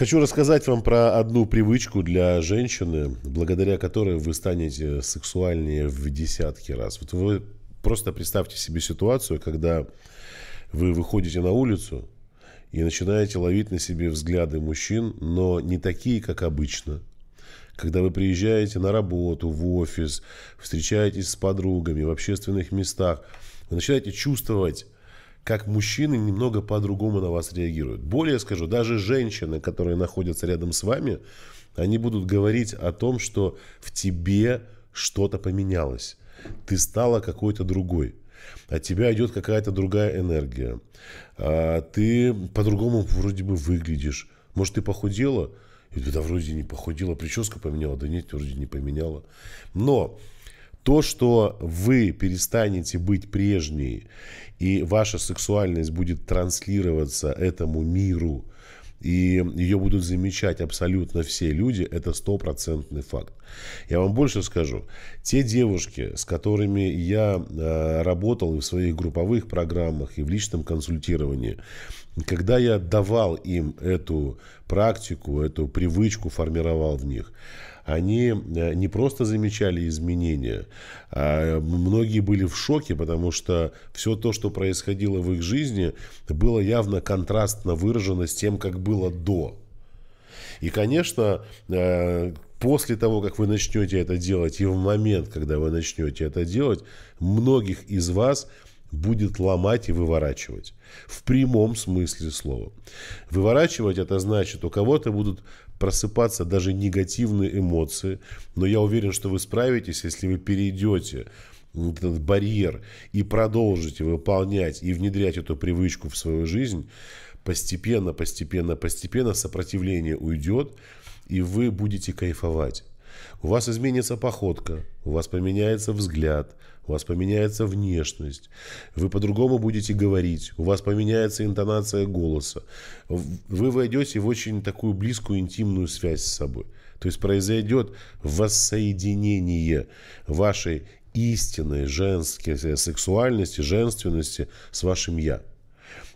Хочу рассказать вам про одну привычку для женщины, благодаря которой вы станете сексуальнее в десятки раз. Вот вы просто представьте себе ситуацию, когда вы выходите на улицу и начинаете ловить на себе взгляды мужчин, но не такие, как обычно. Когда вы приезжаете на работу, в офис, встречаетесь с подругами, в общественных местах, вы начинаете чувствовать как мужчины немного по-другому на вас реагируют. Более скажу, даже женщины, которые находятся рядом с вами, они будут говорить о том, что в тебе что-то поменялось. Ты стала какой-то другой. От тебя идет какая-то другая энергия. А ты по-другому вроде бы выглядишь. Может, ты похудела? И да вроде не похудела, прическа поменяла, да нет, вроде не поменяла. Но то, что вы перестанете быть прежней, и ваша сексуальность будет транслироваться этому миру, и ее будут замечать абсолютно все люди, это стопроцентный факт. Я вам больше скажу, те девушки, с которыми я э, работал и в своих групповых программах, и в личном консультировании, когда я давал им эту практику, эту привычку формировал в них – они э, не просто замечали изменения, а многие были в шоке, потому что все то, что происходило в их жизни, было явно контрастно выражено с тем, как было до. И, конечно, э, после того, как вы начнете это делать, и в момент, когда вы начнете это делать, многих из вас будет ломать и выворачивать. В прямом смысле слова. Выворачивать это значит, у кого-то будут просыпаться даже негативные эмоции. Но я уверен, что вы справитесь, если вы перейдете ну, этот барьер и продолжите выполнять и внедрять эту привычку в свою жизнь, постепенно, постепенно, постепенно сопротивление уйдет, и вы будете кайфовать. У вас изменится походка, у вас поменяется взгляд, у вас поменяется внешность, вы по-другому будете говорить, у вас поменяется интонация голоса, вы войдете в очень такую близкую интимную связь с собой. То есть произойдет воссоединение вашей истинной женской сексуальности, женственности с вашим «я».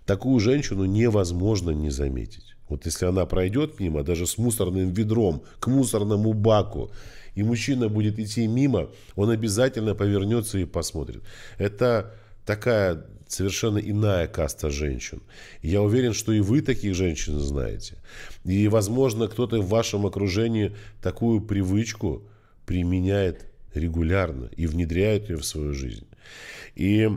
Такую женщину невозможно не заметить. Вот если она пройдет мимо, даже с мусорным ведром, к мусорному баку, и мужчина будет идти мимо, он обязательно повернется и посмотрит. Это такая совершенно иная каста женщин. Я уверен, что и вы таких женщин знаете. И, возможно, кто-то в вашем окружении такую привычку применяет регулярно и внедряет ее в свою жизнь. И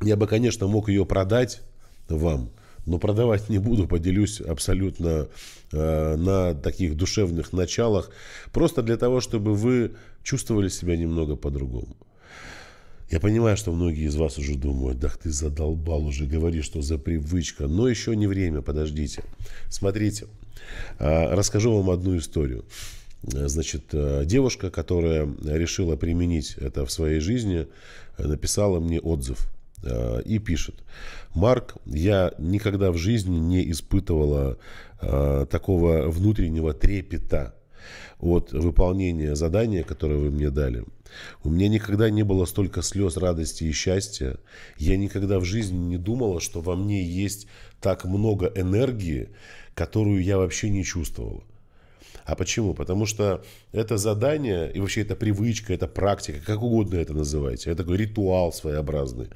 я бы, конечно, мог ее продать вам – но продавать не буду, поделюсь абсолютно э, на таких душевных началах, просто для того, чтобы вы чувствовали себя немного по-другому. Я понимаю, что многие из вас уже думают, да ты задолбал уже, говори, что за привычка. Но еще не время, подождите. Смотрите, э, расскажу вам одну историю. Э, значит, э, девушка, которая решила применить это в своей жизни, написала мне отзыв – Э, и пишет. Марк, я никогда в жизни не испытывала э, такого внутреннего трепета от выполнения задания, которое вы мне дали. У меня никогда не было столько слез, радости и счастья. Я никогда в жизни не думала, что во мне есть так много энергии, которую я вообще не чувствовала. А почему? Потому что это задание, и вообще это привычка, это практика, как угодно это называйте, это такой ритуал своеобразный.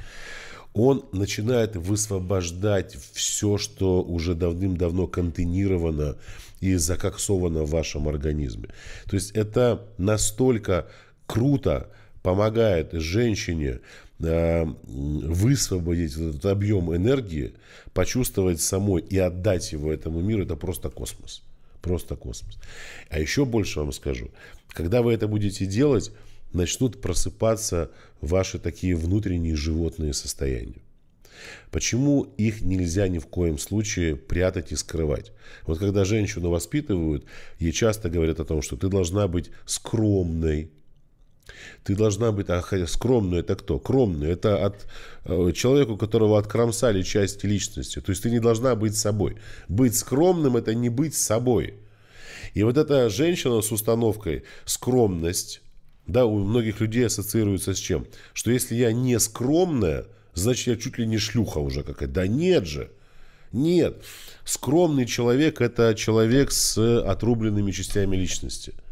Он начинает высвобождать все, что уже давным-давно контейнировано и закоксовано в вашем организме. То есть это настолько круто помогает женщине, э, высвободить этот объем энергии, почувствовать самой и отдать его этому миру, это просто космос. Просто космос. А еще больше вам скажу. Когда вы это будете делать, начнут просыпаться ваши такие внутренние животные состояния. Почему их нельзя ни в коем случае прятать и скрывать? Вот когда женщину воспитывают, ей часто говорят о том, что ты должна быть скромной, ты должна быть, а скромную это кто? Кромную это от э, человека, у которого откромсали части личности. То есть ты не должна быть собой. Быть скромным это не быть собой. И вот эта женщина с установкой скромность, да, у многих людей ассоциируется с чем? Что если я не скромная, значит я чуть ли не шлюха уже какая-то. Да нет же. Нет. Скромный человек – это человек с отрубленными частями личности –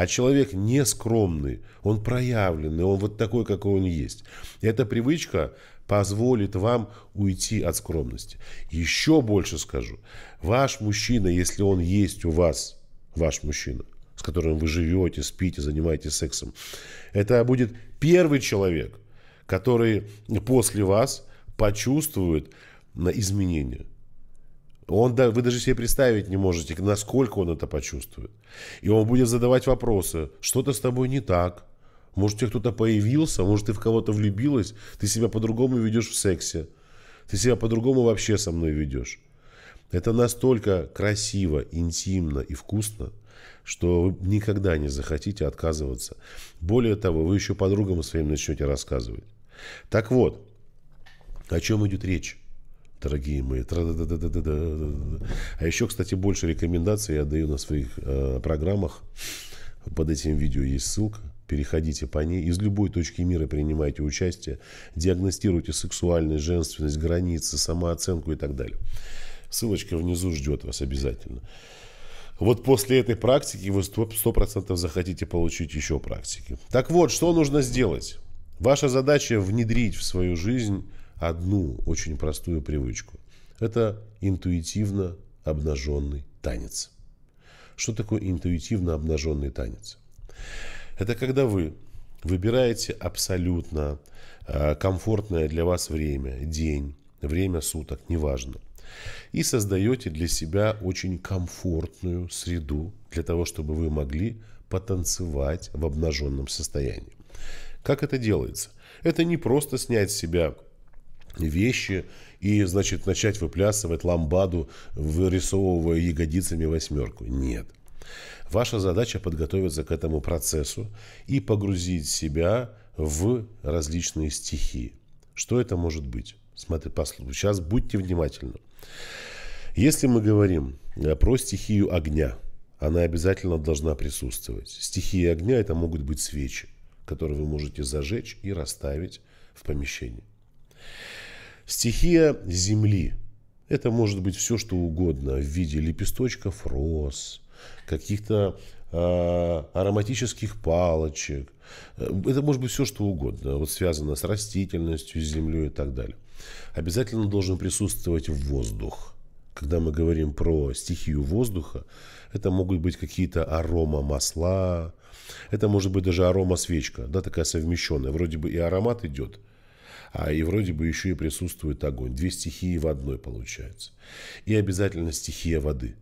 а человек не скромный, он проявленный, он вот такой, какой он есть. Эта привычка позволит вам уйти от скромности. Еще больше скажу. Ваш мужчина, если он есть у вас, ваш мужчина, с которым вы живете, спите, занимаетесь сексом, это будет первый человек, который после вас почувствует на изменения. Он, да, вы даже себе представить не можете, насколько он это почувствует. И он будет задавать вопросы. Что-то с тобой не так. Может, у тебя кто-то появился, может, ты в кого-то влюбилась, ты себя по-другому ведешь в сексе. Ты себя по-другому вообще со мной ведешь. Это настолько красиво, интимно и вкусно, что вы никогда не захотите отказываться. Более того, вы еще подругам своим начнете рассказывать. Так вот, о чем идет речь? дорогие мои. А еще, кстати, больше рекомендаций я даю на своих э, программах. Под этим видео есть ссылка. Переходите по ней. Из любой точки мира принимайте участие. Диагностируйте сексуальность, женственность, границы, самооценку и так далее. Ссылочка внизу ждет вас обязательно. Вот после этой практики вы 100% захотите получить еще практики. Так вот, что нужно сделать? Ваша задача внедрить в свою жизнь одну очень простую привычку. Это интуитивно обнаженный танец. Что такое интуитивно обнаженный танец? Это когда вы выбираете абсолютно э, комфортное для вас время, день, время суток, неважно. И создаете для себя очень комфортную среду для того, чтобы вы могли потанцевать в обнаженном состоянии. Как это делается? Это не просто снять с себя вещи и, значит, начать выплясывать ламбаду, вырисовывая ягодицами восьмерку. Нет. Ваша задача подготовиться к этому процессу и погрузить себя в различные стихи. Что это может быть? Смотри, послушай. Сейчас будьте внимательны. Если мы говорим э, про стихию огня, она обязательно должна присутствовать. Стихия огня – это могут быть свечи, которые вы можете зажечь и расставить в помещении. Стихия земли. Это может быть все, что угодно в виде лепесточков роз, каких-то а, ароматических палочек. Это может быть все, что угодно, вот связано с растительностью, с землей и так далее. Обязательно должен присутствовать воздух. Когда мы говорим про стихию воздуха, это могут быть какие-то арома масла, это может быть даже арома свечка, да, такая совмещенная, вроде бы и аромат идет, а и вроде бы еще и присутствует огонь. Две стихии в одной получается. И обязательно стихия воды.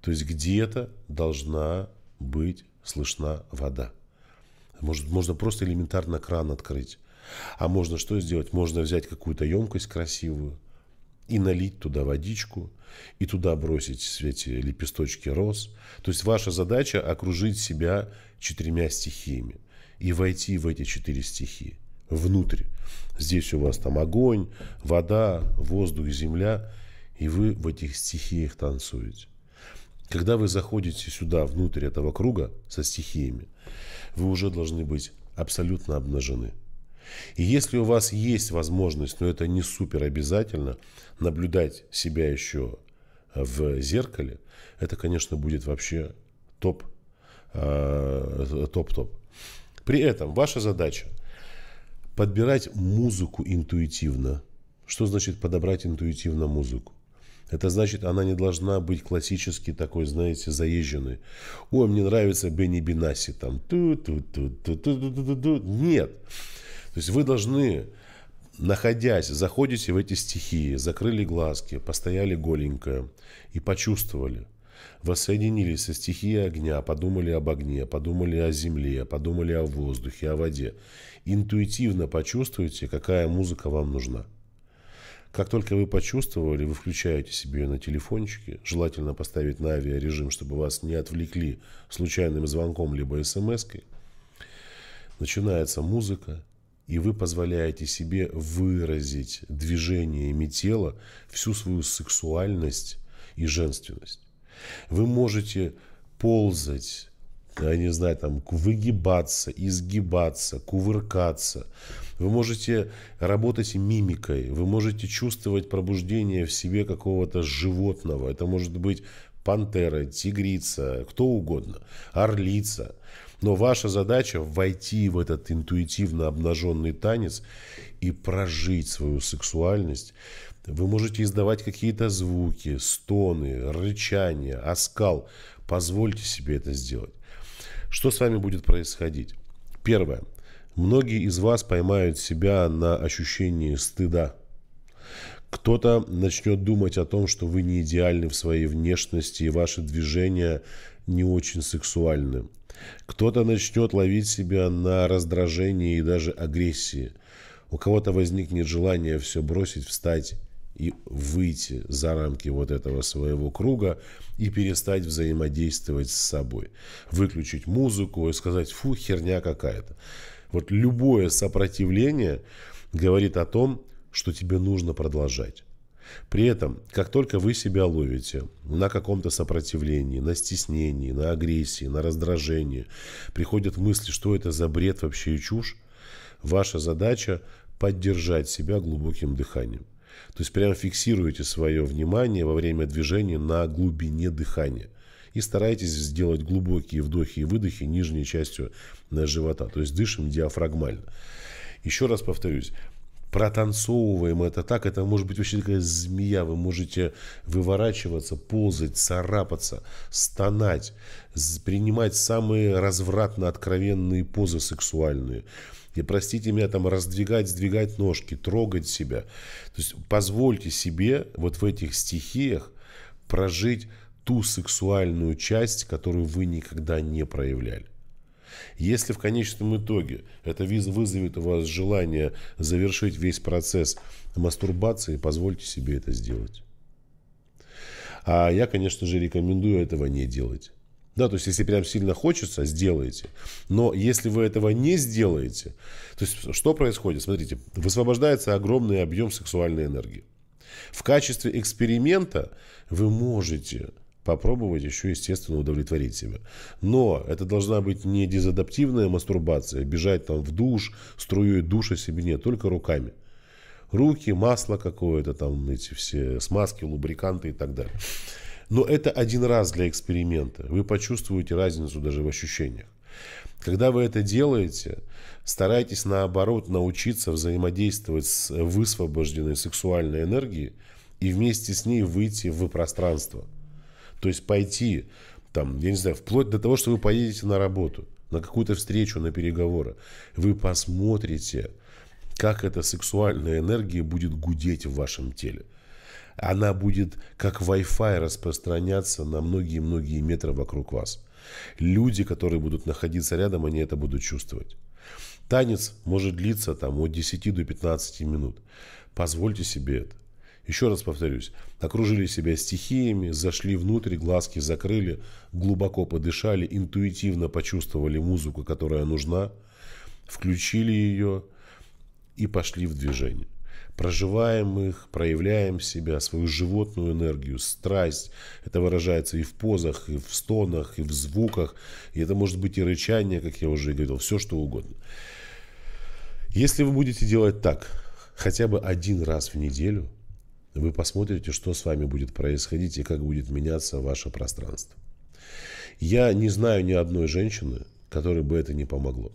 То есть где-то должна быть слышна вода. Может, можно просто элементарно кран открыть. А можно что сделать? Можно взять какую-то емкость красивую и налить туда водичку, и туда бросить эти лепесточки роз. То есть ваша задача окружить себя четырьмя стихиями и войти в эти четыре стихии внутрь. Здесь у вас там огонь, вода, воздух, земля, и вы в этих стихиях танцуете. Когда вы заходите сюда, внутрь этого круга со стихиями, вы уже должны быть абсолютно обнажены. И если у вас есть возможность, но это не супер обязательно, наблюдать себя еще в зеркале, это, конечно, будет вообще топ, а, топ-топ. При этом ваша задача – Подбирать музыку интуитивно. Что значит подобрать интуитивно музыку? Это значит, она не должна быть классически такой, знаете, заезженной. Ой, мне нравится Бенни Бенаси, там. Ту -ту -ту -ту -ту -ту -ту Нет. То есть вы должны, находясь, заходите в эти стихии, закрыли глазки, постояли голенько и почувствовали – воссоединились со стихией огня, подумали об огне, подумали о земле, подумали о воздухе, о воде. Интуитивно почувствуйте, какая музыка вам нужна. Как только вы почувствовали, вы включаете себе ее на телефончике, желательно поставить на авиарежим, чтобы вас не отвлекли случайным звонком либо смс-кой. Начинается музыка, и вы позволяете себе выразить движениями тела всю свою сексуальность и женственность. Вы можете ползать, я не знаю, там, выгибаться, изгибаться, кувыркаться. Вы можете работать мимикой, вы можете чувствовать пробуждение в себе какого-то животного. Это может быть пантера, тигрица, кто угодно, орлица. Но ваша задача войти в этот интуитивно обнаженный танец и прожить свою сексуальность вы можете издавать какие-то звуки, стоны, рычания, оскал. Позвольте себе это сделать. Что с вами будет происходить? Первое. Многие из вас поймают себя на ощущении стыда. Кто-то начнет думать о том, что вы не идеальны в своей внешности и ваши движения не очень сексуальны. Кто-то начнет ловить себя на раздражении и даже агрессии. У кого-то возникнет желание все бросить, встать и выйти за рамки вот этого своего круга и перестать взаимодействовать с собой. Выключить музыку и сказать «фу, херня какая-то». Вот любое сопротивление говорит о том, что тебе нужно продолжать. При этом, как только вы себя ловите на каком-то сопротивлении, на стеснении, на агрессии, на раздражении, приходят мысли, что это за бред вообще и чушь, ваша задача поддержать себя глубоким дыханием. То есть прям фиксируете свое внимание во время движения на глубине дыхания. И старайтесь сделать глубокие вдохи и выдохи нижней частью э, живота. То есть дышим диафрагмально. Еще раз повторюсь протанцовываем это так, это может быть вообще такая змея, вы можете выворачиваться, ползать, царапаться, стонать, принимать самые развратно откровенные позы сексуальные – и простите меня там раздвигать, сдвигать ножки, трогать себя. То есть позвольте себе вот в этих стихиях прожить ту сексуальную часть, которую вы никогда не проявляли. Если в конечном итоге это вызовет у вас желание завершить весь процесс мастурбации, позвольте себе это сделать. А я, конечно же, рекомендую этого не делать. Да, то есть, если прям сильно хочется, сделайте. Но если вы этого не сделаете, то есть, что происходит? Смотрите, высвобождается огромный объем сексуальной энергии. В качестве эксперимента вы можете попробовать еще, естественно, удовлетворить себя. Но это должна быть не дезадаптивная мастурбация, бежать там в душ, струей душа себе нет, только руками. Руки, масло какое-то там, эти все смазки, лубриканты и так далее. Но это один раз для эксперимента. Вы почувствуете разницу даже в ощущениях. Когда вы это делаете, старайтесь наоборот научиться взаимодействовать с высвобожденной сексуальной энергией и вместе с ней выйти в пространство. То есть пойти, там, я не знаю, вплоть до того, что вы поедете на работу, на какую-то встречу, на переговоры. Вы посмотрите, как эта сексуальная энергия будет гудеть в вашем теле она будет как Wi-Fi распространяться на многие-многие метры вокруг вас. Люди, которые будут находиться рядом, они это будут чувствовать. Танец может длиться там от 10 до 15 минут. Позвольте себе это. Еще раз повторюсь, окружили себя стихиями, зашли внутрь, глазки закрыли, глубоко подышали, интуитивно почувствовали музыку, которая нужна, включили ее и пошли в движение проживаем их, проявляем себя, свою животную энергию, страсть. Это выражается и в позах, и в стонах, и в звуках. И это может быть и рычание, как я уже говорил, все что угодно. Если вы будете делать так хотя бы один раз в неделю, вы посмотрите, что с вами будет происходить и как будет меняться ваше пространство. Я не знаю ни одной женщины, которой бы это не помогло.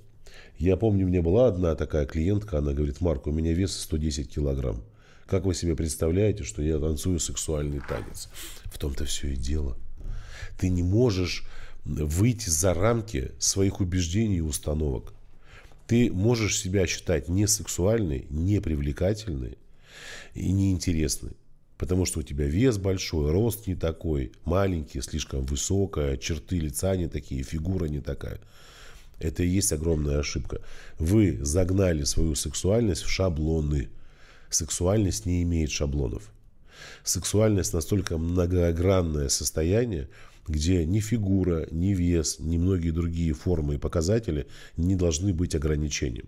Я помню, мне была одна такая клиентка, она говорит, Марк, у меня вес 110 килограмм. Как вы себе представляете, что я танцую сексуальный танец? В том-то все и дело. Ты не можешь выйти за рамки своих убеждений и установок. Ты можешь себя считать не сексуальной, не привлекательной и неинтересной. Потому что у тебя вес большой, рост не такой, маленький, слишком высокая, черты лица не такие, фигура не такая. Это и есть огромная ошибка. Вы загнали свою сексуальность в шаблоны. Сексуальность не имеет шаблонов. Сексуальность настолько многогранное состояние, где ни фигура, ни вес, ни многие другие формы и показатели не должны быть ограничением.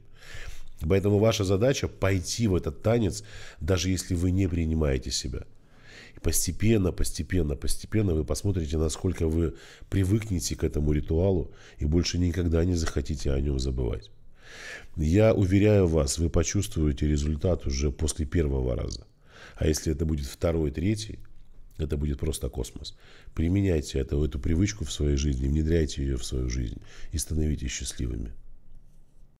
Поэтому ваша задача пойти в этот танец, даже если вы не принимаете себя – и постепенно, постепенно, постепенно вы посмотрите, насколько вы привыкнете к этому ритуалу и больше никогда не захотите о нем забывать. Я уверяю вас, вы почувствуете результат уже после первого раза. А если это будет второй, третий, это будет просто космос. Применяйте эту, эту привычку в своей жизни, внедряйте ее в свою жизнь и становитесь счастливыми.